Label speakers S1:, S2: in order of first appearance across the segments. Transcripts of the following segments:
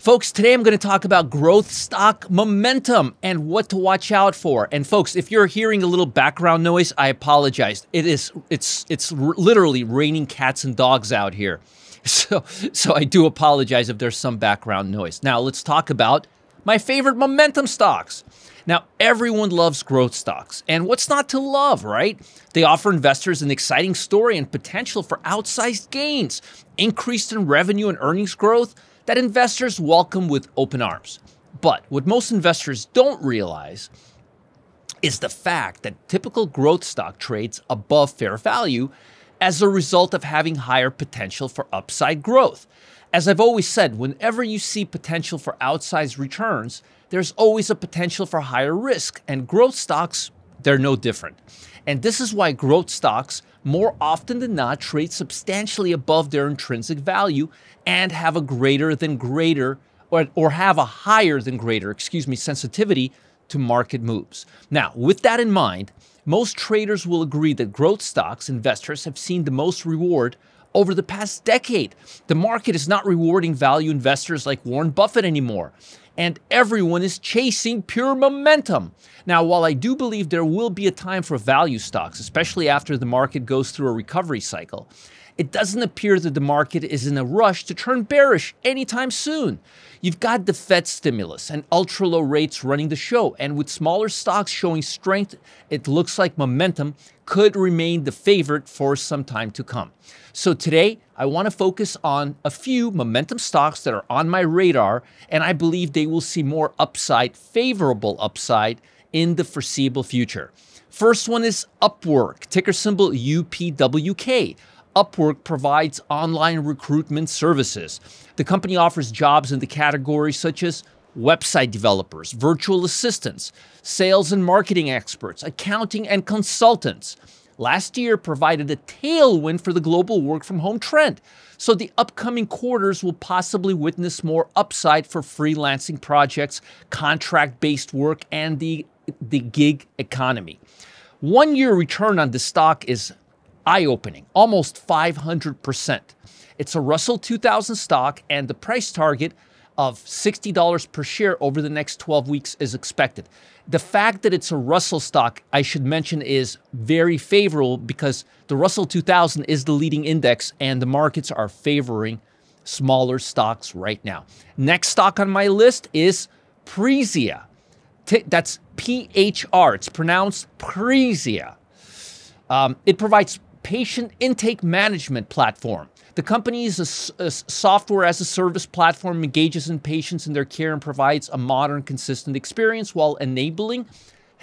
S1: Folks, today I'm going to talk about growth stock momentum and what to watch out for. And folks, if you're hearing a little background noise, I apologize. It is it's it's literally raining cats and dogs out here. So so I do apologize if there's some background noise. Now, let's talk about my favorite momentum stocks. Now, everyone loves growth stocks, and what's not to love, right? They offer investors an exciting story and potential for outsized gains, increased in revenue and earnings growth, that investors welcome with open arms. But what most investors don't realize is the fact that typical growth stock trades above fair value as a result of having higher potential for upside growth. As I've always said, whenever you see potential for outsized returns, there's always a potential for higher risk, and growth stocks they're no different. And this is why growth stocks more often than not trade substantially above their intrinsic value and have a greater than greater or, or have a higher than greater, excuse me, sensitivity to market moves. Now, with that in mind, most traders will agree that growth stocks investors have seen the most reward over the past decade. The market is not rewarding value investors like Warren Buffett anymore and everyone is chasing pure momentum. Now, while I do believe there will be a time for value stocks, especially after the market goes through a recovery cycle, it doesn't appear that the market is in a rush to turn bearish anytime soon. You've got the Fed stimulus and ultra low rates running the show, and with smaller stocks showing strength, it looks like momentum could remain the favorite for some time to come. So today, I want to focus on a few momentum stocks that are on my radar, and I believe they will see more upside, favorable upside in the foreseeable future. First one is Upwork, ticker symbol UPWK. Upwork provides online recruitment services. The company offers jobs in the categories such as website developers, virtual assistants, sales and marketing experts, accounting and consultants last year provided a tailwind for the global work from home trend. So the upcoming quarters will possibly witness more upside for freelancing projects, contract based work, and the, the gig economy. One year return on the stock is eye opening, almost 500%. It's a Russell 2000 stock, and the price target of $60 per share over the next 12 weeks is expected. The fact that it's a Russell stock, I should mention, is very favorable because the Russell 2000 is the leading index and the markets are favoring smaller stocks right now. Next stock on my list is Prezia. that's P H R. It's pronounced Prezia. Um, it provides patient intake management platform the company's a, a software as a service platform engages in patients in their care and provides a modern, consistent experience while enabling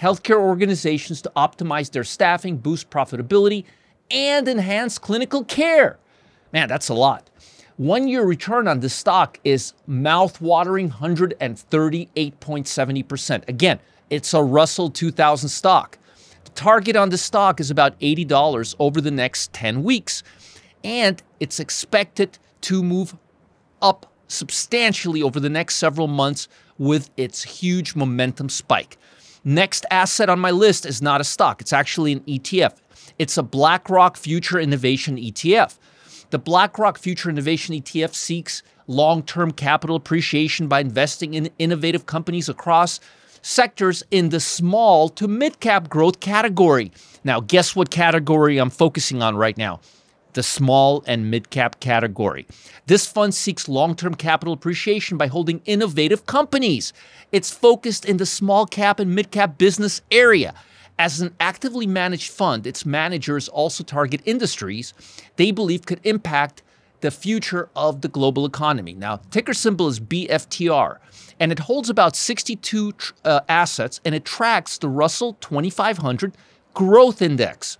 S1: healthcare organizations to optimize their staffing, boost profitability, and enhance clinical care. Man, that's a lot. One year return on this stock is mouth-watering 138.70%. Again, it's a Russell 2000 stock. The target on the stock is about $80 over the next 10 weeks and it's expected to move up substantially over the next several months with its huge momentum spike. Next asset on my list is not a stock, it's actually an ETF. It's a BlackRock Future Innovation ETF. The BlackRock Future Innovation ETF seeks long term capital appreciation by investing in innovative companies across sectors in the small to mid cap growth category. Now, guess what category I'm focusing on right now? the small and mid cap category. This fund seeks long term capital appreciation by holding innovative companies. It's focused in the small cap and mid cap business area. As an actively managed fund, its managers also target industries they believe could impact the future of the global economy. Now, ticker symbol is BFTR, and it holds about 62 uh, assets and it tracks the Russell 2500 Growth Index.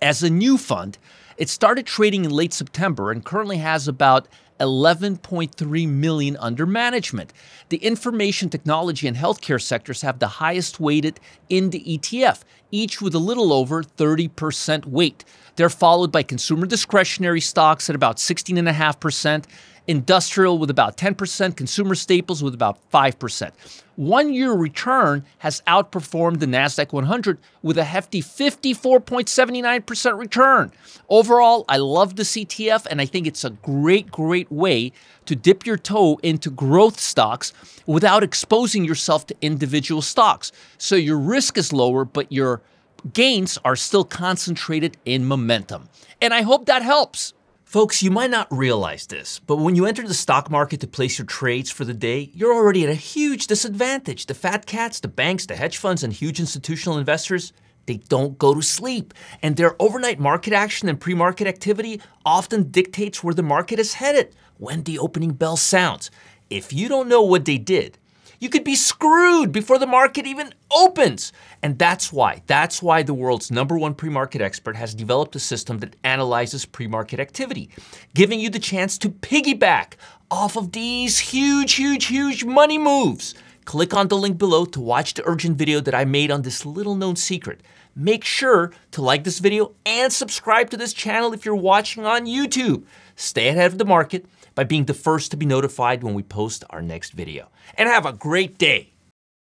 S1: As a new fund, it started trading in late September and currently has about 11.3 million under management. The information technology and healthcare sectors have the highest weighted in the ETF, each with a little over 30% weight. They're followed by consumer discretionary stocks at about 16.5% industrial with about 10%, consumer staples with about 5%. One year return has outperformed the NASDAQ 100 with a hefty 54.79% return. Overall, I love the CTF and I think it's a great, great way to dip your toe into growth stocks without exposing yourself to individual stocks. So your risk is lower, but your gains are still concentrated in momentum. And I hope that helps. Folks, you might not realize this, but when you enter the stock market to place your trades for the day, you're already at a huge disadvantage. The fat cats, the banks, the hedge funds, and huge institutional investors, they don't go to sleep, and their overnight market action and pre-market activity often dictates where the market is headed when the opening bell sounds. If you don't know what they did, you could be screwed before the market even opens. And that's why, that's why the world's number one pre-market expert has developed a system that analyzes pre-market activity, giving you the chance to piggyback off of these huge, huge, huge money moves. Click on the link below to watch the urgent video that I made on this little known secret. Make sure to like this video and subscribe to this channel if you're watching on YouTube. Stay ahead of the market by being the first to be notified when we post our next video. And have a great day.